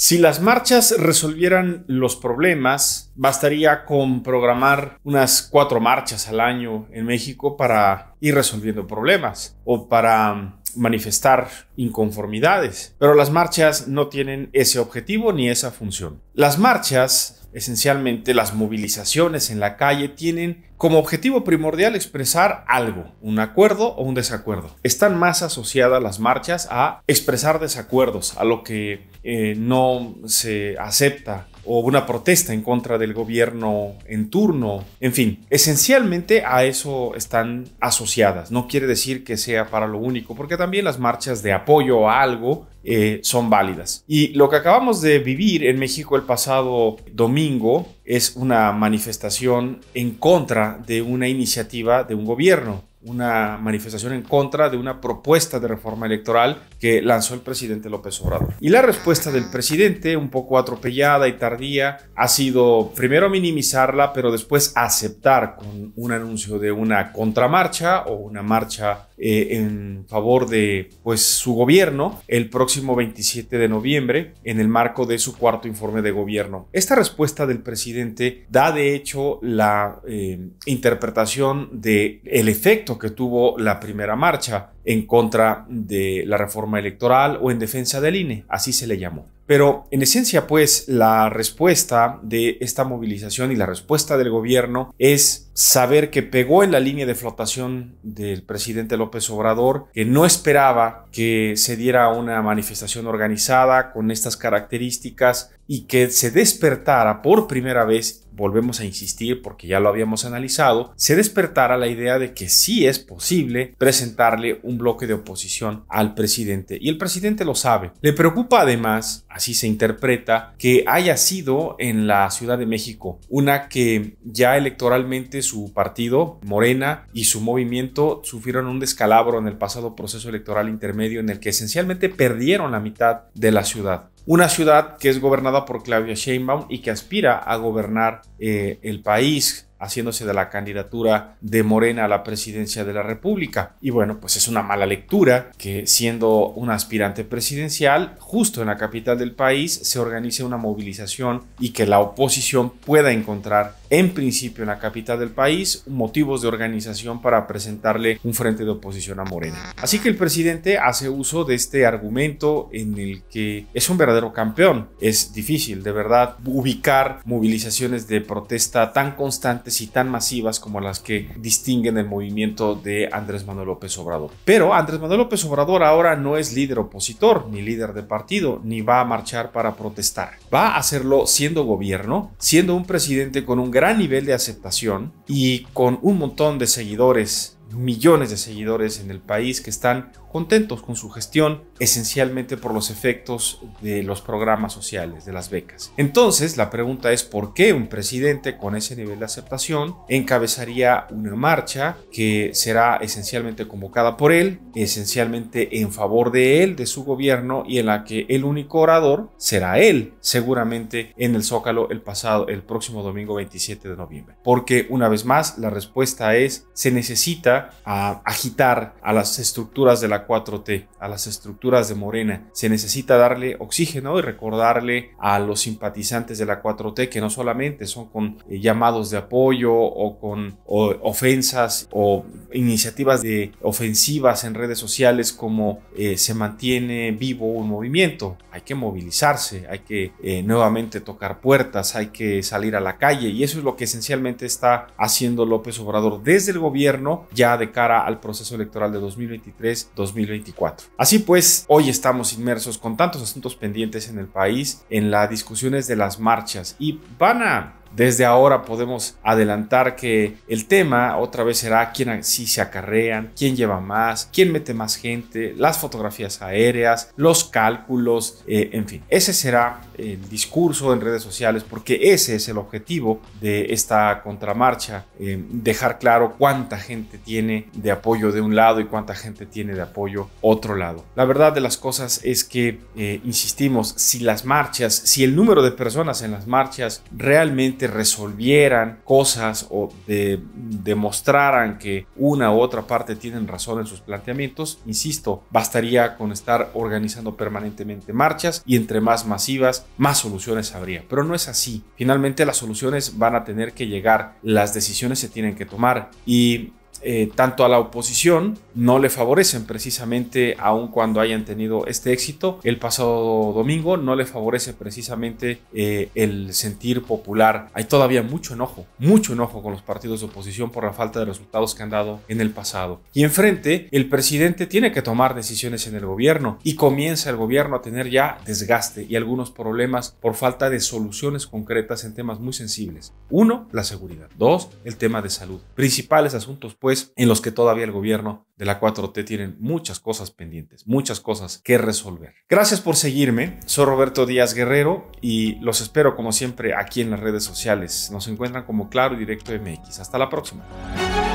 Si las marchas resolvieran los problemas, bastaría con programar unas cuatro marchas al año en México para ir resolviendo problemas o para mm, manifestar inconformidades. Pero las marchas no tienen ese objetivo ni esa función. Las marchas, esencialmente las movilizaciones en la calle, tienen como objetivo primordial expresar algo, un acuerdo o un desacuerdo. Están más asociadas las marchas a expresar desacuerdos, a lo que eh, no se acepta o una protesta en contra del gobierno en turno. En fin, esencialmente a eso están asociadas. No quiere decir que sea para lo único, porque también las marchas de apoyo a algo eh, son válidas. Y lo que acabamos de vivir en México el pasado domingo es una manifestación en contra de una iniciativa de un gobierno una manifestación en contra de una propuesta de reforma electoral que lanzó el presidente López Obrador. Y la respuesta del presidente, un poco atropellada y tardía, ha sido primero minimizarla, pero después aceptar con un anuncio de una contramarcha o una marcha eh, en favor de pues, su gobierno el próximo 27 de noviembre en el marco de su cuarto informe de gobierno. Esta respuesta del presidente da de hecho la eh, interpretación del el efecto que tuvo la primera marcha en contra de la reforma electoral o en defensa del INE, así se le llamó. Pero en esencia, pues, la respuesta de esta movilización y la respuesta del gobierno es saber que pegó en la línea de flotación del presidente López Obrador, que no esperaba que se diera una manifestación organizada con estas características y que se despertara por primera vez volvemos a insistir porque ya lo habíamos analizado, se despertara la idea de que sí es posible presentarle un bloque de oposición al presidente. Y el presidente lo sabe. Le preocupa además, así se interpreta, que haya sido en la Ciudad de México una que ya electoralmente su partido, Morena, y su movimiento sufrieron un descalabro en el pasado proceso electoral intermedio en el que esencialmente perdieron la mitad de la ciudad. Una ciudad que es gobernada por Claudia Sheinbaum y que aspira a gobernar eh, el país haciéndose de la candidatura de Morena a la presidencia de la República. Y bueno, pues es una mala lectura que siendo un aspirante presidencial, justo en la capital del país, se organice una movilización y que la oposición pueda encontrar en principio en la capital del país motivos de organización para presentarle un frente de oposición a Morena. Así que el presidente hace uso de este argumento en el que es un verdadero campeón. Es difícil, de verdad, ubicar movilizaciones de protesta tan constantes y tan masivas como las que distinguen el movimiento de Andrés Manuel López Obrador. Pero Andrés Manuel López Obrador ahora no es líder opositor, ni líder de partido, ni va a marchar para protestar. Va a hacerlo siendo gobierno, siendo un presidente con un gran nivel de aceptación y con un montón de seguidores millones de seguidores en el país que están contentos con su gestión, esencialmente por los efectos de los programas sociales, de las becas. Entonces, la pregunta es por qué un presidente con ese nivel de aceptación encabezaría una marcha que será esencialmente convocada por él, esencialmente en favor de él, de su gobierno y en la que el único orador será él, seguramente en el Zócalo el pasado el próximo domingo 27 de noviembre. Porque una vez más, la respuesta es se necesita a, agitar a las estructuras de la 4T, a las estructuras de Morena. Se necesita darle oxígeno y recordarle a los simpatizantes de la 4T que no solamente son con eh, llamados de apoyo o con ofensas o iniciativas de ofensivas en redes sociales como eh, se mantiene vivo un movimiento. Hay que movilizarse, hay que eh, nuevamente tocar puertas, hay que salir a la calle y eso es lo que esencialmente está haciendo López Obrador desde el gobierno ya de cara al proceso electoral de 2023-2024. Así pues, hoy estamos inmersos con tantos asuntos pendientes en el país, en las discusiones de las marchas y van a desde ahora podemos adelantar que el tema otra vez será quién sí se acarrean, quién lleva más, quién mete más gente, las fotografías aéreas, los cálculos, eh, en fin. Ese será el discurso en redes sociales porque ese es el objetivo de esta contramarcha, eh, dejar claro cuánta gente tiene de apoyo de un lado y cuánta gente tiene de apoyo otro lado. La verdad de las cosas es que, eh, insistimos, si las marchas, si el número de personas en las marchas realmente resolvieran cosas o demostraran que una u otra parte tienen razón en sus planteamientos, insisto, bastaría con estar organizando permanentemente marchas y entre más masivas, más soluciones habría. Pero no es así. Finalmente las soluciones van a tener que llegar, las decisiones se tienen que tomar y eh, tanto a la oposición no le favorecen precisamente aun cuando hayan tenido este éxito el pasado domingo no le favorece precisamente eh, el sentir popular hay todavía mucho enojo mucho enojo con los partidos de oposición por la falta de resultados que han dado en el pasado y enfrente el presidente tiene que tomar decisiones en el gobierno y comienza el gobierno a tener ya desgaste y algunos problemas por falta de soluciones concretas en temas muy sensibles uno la seguridad dos el tema de salud principales asuntos pues, pues, en los que todavía el gobierno de la 4T tienen muchas cosas pendientes, muchas cosas que resolver. Gracias por seguirme, soy Roberto Díaz Guerrero y los espero como siempre aquí en las redes sociales. Nos encuentran como Claro Directo MX. Hasta la próxima.